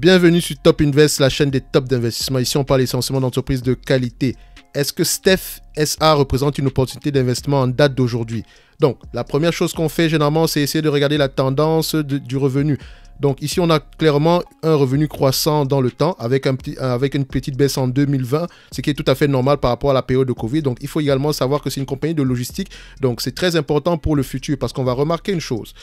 Bienvenue sur Top Invest, la chaîne des tops d'investissement. Ici, on parle essentiellement d'entreprises de qualité. Est-ce que Steph SA représente une opportunité d'investissement en date d'aujourd'hui Donc, la première chose qu'on fait généralement, c'est essayer de regarder la tendance du revenu. Donc ici, on a clairement un revenu croissant dans le temps avec, une petite baisse en 2020, ce qui est tout à fait normal par rapport à la période de Covid. Donc il faut également savoir que c'est une compagnie de logistique. Donc c'est très important pour le futur parce qu'on va remarquer une chose.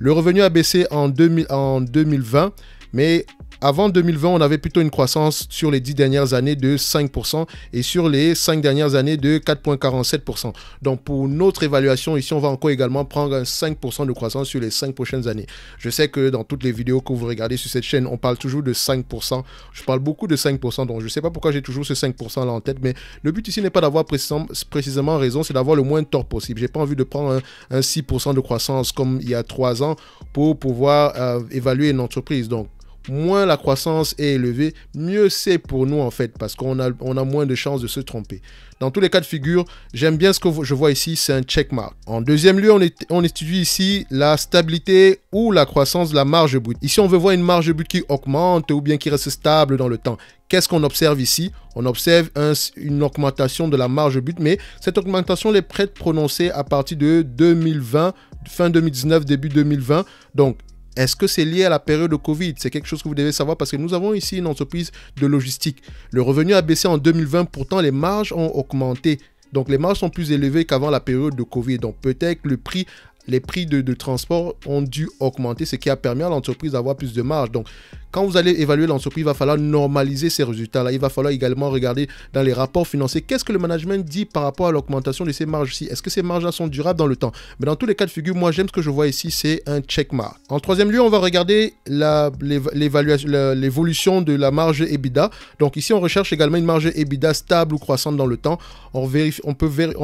Le revenu a baissé en, 2000, en 2020 mais avant 2020, on avait plutôt une croissance sur les 10 dernières années de 5% et sur les 5 dernières années de 4,47%. Donc pour notre évaluation, ici, on va encore également prendre un 5% de croissance sur les 5 prochaines années. Je sais que dans toutes les vidéos que vous regardez sur cette chaîne, on parle toujours de 5%. Je parle beaucoup de 5%, donc je ne sais pas pourquoi j'ai toujours ce 5% là en tête, mais le but ici n'est pas d'avoir précisément raison, c'est d'avoir le moins de tort possible. Je n'ai pas envie de prendre un, 6% de croissance comme il y a 3 ans pour pouvoir euh, évaluer une entreprise. Donc moins la croissance est élevée, mieux c'est pour nous en fait, parce qu'on a, on a moins de chances de se tromper. Dans tous les cas de figure, j'aime bien ce que je vois ici, c'est un checkmark. En deuxième lieu, on, étudie ici la stabilité ou la croissance de la marge but. Ici, on veut voir une marge but qui augmente ou bien qui reste stable dans le temps. Qu'est-ce qu'on observe ici On observe une augmentation de la marge but, mais cette augmentation est prête prononcée à partir de 2020, fin 2019, début 2020. Donc, est-ce que c'est lié à la période de Covid C'est quelque chose que vous devez savoir parce que nous avons ici une entreprise de logistique. Le revenu a baissé en 2020, pourtant les marges ont augmenté. Donc les marges sont plus élevées qu'avant la période de Covid. Donc peut-être le prix les prix de, transport ont dû augmenter, ce qui a permis à l'entreprise d'avoir plus de marge. Donc, quand vous allez évaluer l'entreprise, il va falloir normaliser ces résultats-là. Il va falloir également regarder dans les rapports financiers qu'est-ce que le management dit par rapport à l'augmentation de ces marges-ci. Est-ce que ces marges-là sont durables dans le temps Mais dans tous les cas de figure, moi j'aime ce que je vois ici, c'est un check mark. En troisième lieu, on va regarder l'évolution de la marge EBITDA. Donc ici, on recherche également une marge EBITDA stable ou croissante dans le temps. On, on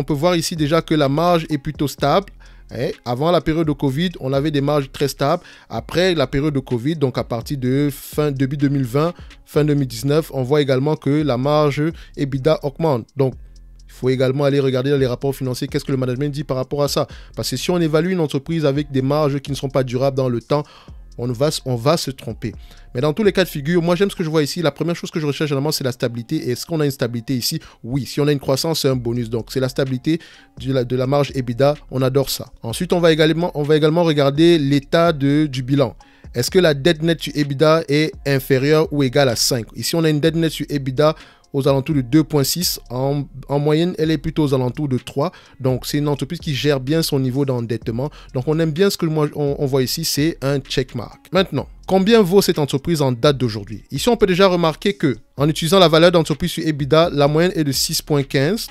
peut voir ici déjà que la marge est plutôt stable. Hein? avant la période de Covid, on avait des marges très stables. Après la période de Covid, donc à partir de fin début 2020, fin 2019, on voit également que la marge EBITDA augmente. Donc, il faut également aller regarder dans les rapports financiers qu'est-ce que le management dit par rapport à ça. Parce que si on évalue une entreprise avec des marges qui ne sont pas durables dans le temps, on va, se tromper. Mais dans tous les cas de figure, moi j'aime ce que je vois ici. La première chose que je recherche généralement, c'est la stabilité. Est-ce qu'on a une stabilité ici Oui. Si on a une croissance, c'est un bonus. Donc c'est la stabilité de la, marge EBITDA. On adore ça. Ensuite, on va également, on va également regarder l'état du bilan. Est-ce que la dette nette sur EBITDA est inférieure ou égale à 5 Ici, on a une dette nette sur EBITDA aux alentours de 2,6. En, moyenne, elle est plutôt aux alentours de 3. Donc, c'est une entreprise qui gère bien son niveau d'endettement. Donc, on aime bien ce que moi, on, voit ici, c'est un check mark. Maintenant, Combien vaut cette entreprise en date d'aujourd'hui Ici, on peut déjà remarquer que, en utilisant la valeur d'entreprise sur EBITDA, la moyenne est de 6,15.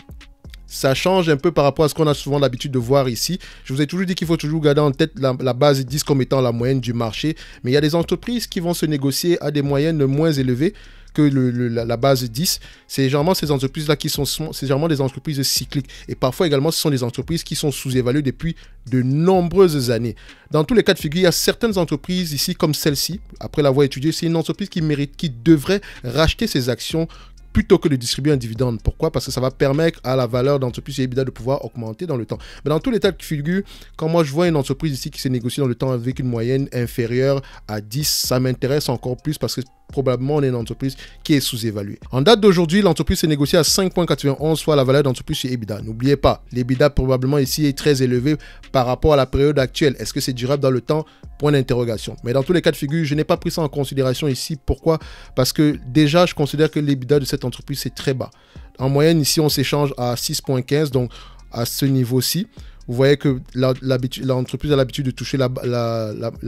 Ça change un peu par rapport à ce qu'on a souvent l'habitude de voir ici. Je vous ai toujours dit qu'il faut toujours garder en tête la, base 10 comme étant la moyenne du marché. Mais il y a des entreprises qui vont se négocier à des moyennes moins élevées que le, la, base 10, c'est généralement ces entreprises-là qui sont, sont c'est généralement des entreprises cycliques. Et parfois également, ce sont des entreprises qui sont sous-évaluées depuis de nombreuses années. Dans tous les cas de figure, il y a certaines entreprises ici, comme celle-ci, après l'avoir étudiée, c'est une entreprise qui mérite, qui devrait racheter ses actions plutôt que de distribuer un dividende. Pourquoi Parce que ça va permettre à la valeur d'entreprise et de pouvoir augmenter dans le temps. Mais dans tous les cas de figure, quand moi je vois une entreprise ici qui s'est négociée dans le temps avec une moyenne inférieure à 10, ça m'intéresse encore plus parce que probablement on est une entreprise qui est sous-évaluée. En date d'aujourd'hui, l'entreprise est négociée à 5,91 fois la valeur d'entreprise chez EBITDA. N'oubliez pas, l'EBITDA probablement ici est très élevé par rapport à la période actuelle. Est-ce que c'est durable dans le temps Point d'interrogation. Mais dans tous les cas de figure, je n'ai pas pris ça en considération ici. Pourquoi Parce que déjà, je considère que l'EBITDA de cette entreprise est très bas. En moyenne, ici, on s'échange à 6,15, donc à ce niveau-ci. Vous voyez que l'entreprise a l'habitude de toucher la,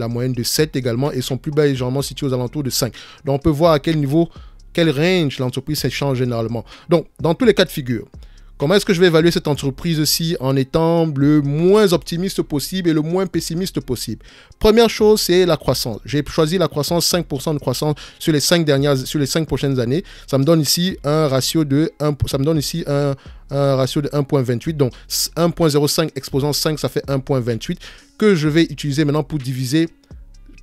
moyenne de 7 également et son plus bas est généralement situé aux alentours de 5. Donc on peut voir à quel niveau, quel range l'entreprise s'échange généralement. Donc dans tous les cas de figure, Comment est-ce que je vais évaluer cette entreprise-ci en étant le moins optimiste possible et le moins pessimiste possible Première chose, c'est la croissance. J'ai choisi la croissance, 5% de croissance sur les 5 dernières, sur les 5 prochaines années. Ça me donne ici un ratio de ça me donne ici un, un ratio de 1.28. Donc 1.05 exposant 5, ça fait 1.28 que je vais utiliser maintenant pour diviser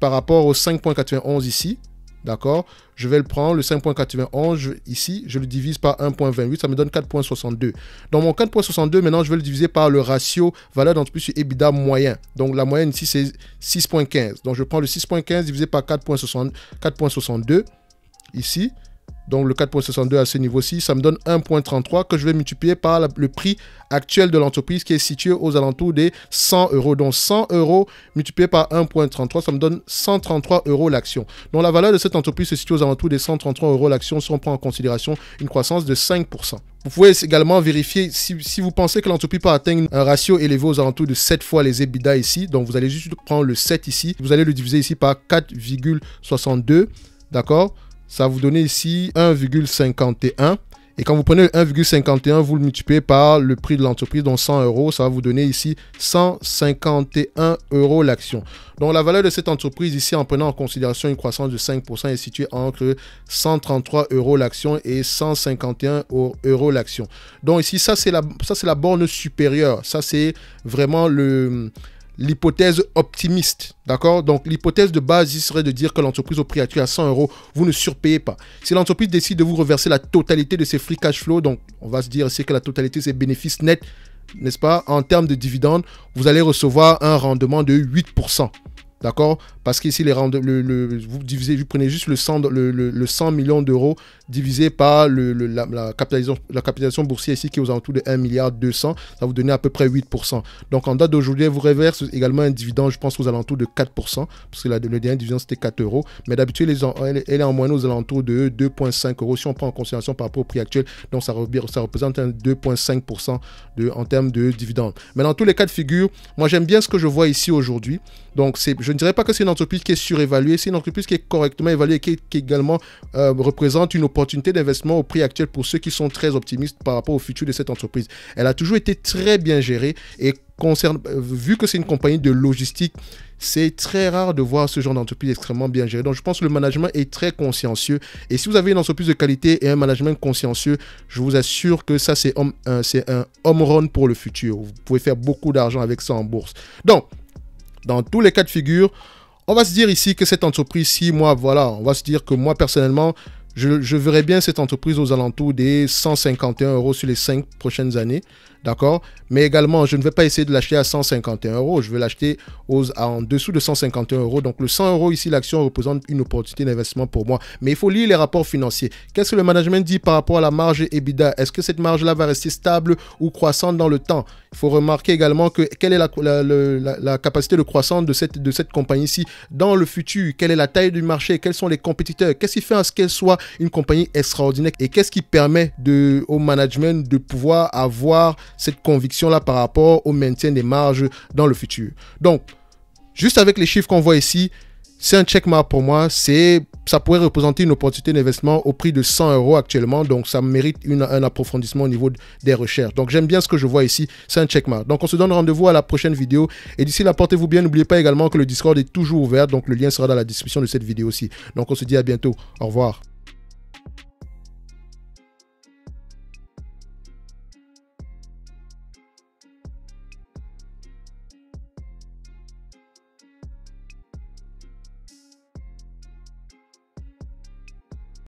par rapport aux 5.91 ici. D'accord Je vais le prendre, le 5.91, ici, je le divise par 1.28, ça me donne 4.62. Dans mon 4.62, maintenant, je vais le diviser par le ratio valeur d'entreprise sur EBITDA moyen. Donc, la moyenne ici, c'est 6.15. Donc, je prends le 6.15 divisé par 4.62, ici donc le 4.62 à ce niveau-ci, ça me donne 1.33 que je vais multiplier par le prix actuel de l'entreprise qui est situé aux alentours des 100 euros. Donc 100 euros multiplié par 1.33, ça me donne 133 euros l'action. Donc la valeur de cette entreprise se situe aux alentours des 133 euros l'action si on prend en considération une croissance de 5%. Vous pouvez également vérifier si, si vous pensez que l'entreprise peut atteindre un ratio élevé aux alentours de 7 fois les EBITDA ici. Donc vous allez juste prendre le 7 ici, vous allez le diviser ici par 4,62. D'accord ça va vous donner ici 1,51. Et quand vous prenez 1,51, vous le multipliez par le prix de l'entreprise, donc 100 euros, ça va vous donner ici 151 euros l'action. Donc la valeur de cette entreprise ici, en prenant en considération une croissance de 5%, est située entre 133 euros l'action et 151 euros l'action. Donc ici, ça c'est la, la borne supérieure. Ça c'est vraiment le l'hypothèse optimiste, d'accord Donc l'hypothèse de base, il serait de dire que l'entreprise au prix actuel à 100 euros, vous ne surpayez pas. Si l'entreprise décide de vous reverser la totalité de ses free cash flow, donc on va se dire c'est que la totalité de ses bénéfices nets, n'est-ce pas En termes de dividendes, vous allez recevoir un rendement de 8%. D'accord Parce qu'ici, les vous, divisez, vous prenez juste le 100, le, millions d'euros divisé par la, la, capitalisation, la capitalisation boursière ici qui est aux alentours de 1 milliard 200. Ça vous donnait à peu près 8%. Donc en date d'aujourd'hui, vous reverse également un dividende, je pense, aux alentours de 4%. Parce que la, le dernier dividende, c'était 4 euros. Mais d'habitude, elle, est en moyenne aux alentours de 2,5 euros si on prend en considération par rapport au prix actuel. Donc ça, ça représente un 2,5% en termes de dividende. Mais dans tous les cas de figure, moi j'aime bien ce que je vois ici aujourd'hui. Donc c'est, je je ne dirais pas que c'est une entreprise qui est surévaluée, c'est une entreprise qui est correctement évaluée et qui, également euh, représente une opportunité d'investissement au prix actuel pour ceux qui sont très optimistes par rapport au futur de cette entreprise. Elle a toujours été très bien gérée et concerne, euh, vu que c'est une compagnie de logistique, c'est très rare de voir ce genre d'entreprise extrêmement bien gérée. Donc, je pense que le management est très consciencieux. Et si vous avez une entreprise de qualité et un management consciencieux, je vous assure que ça, c'est un, euh, un home run pour le futur. Vous pouvez faire beaucoup d'argent avec ça en bourse. Donc, dans tous les cas de figure, on va se dire ici que cette entreprise, si moi, voilà, on va se dire que moi personnellement, je, je verrais bien cette entreprise aux alentours des 151 euros sur les 5 prochaines années. D'accord Mais également, je ne vais pas essayer de l'acheter à 151 euros. Je vais l'acheter en dessous de 151 euros. Donc, le 100 euros ici, l'action représente une opportunité d'investissement pour moi. Mais il faut lire les rapports financiers. Qu'est-ce que le management dit par rapport à la marge EBITDA Est-ce que cette marge-là va rester stable ou croissante dans le temps Il faut remarquer également que quelle est la, capacité de croissance de cette, de cette compagnie-ci dans le futur Quelle est la taille du marché Quels sont les compétiteurs Qu'est-ce qui fait à ce qu'elle soit une compagnie extraordinaire Et qu'est-ce qui permet au management de pouvoir avoir cette conviction-là par rapport au maintien des marges dans le futur. Donc, juste avec les chiffres qu'on voit ici, c'est un checkmark pour moi. C'est, ça pourrait représenter une opportunité d'investissement au prix de 100 euros actuellement. Donc, ça mérite un approfondissement au niveau des recherches. Donc, j'aime bien ce que je vois ici. C'est un checkmark. Donc, on se donne rendez-vous à la prochaine vidéo. Et d'ici là, portez-vous bien. N'oubliez pas également que le Discord est toujours ouvert. Donc, le lien sera dans la description de cette vidéo aussi. Donc, on se dit à bientôt. Au revoir.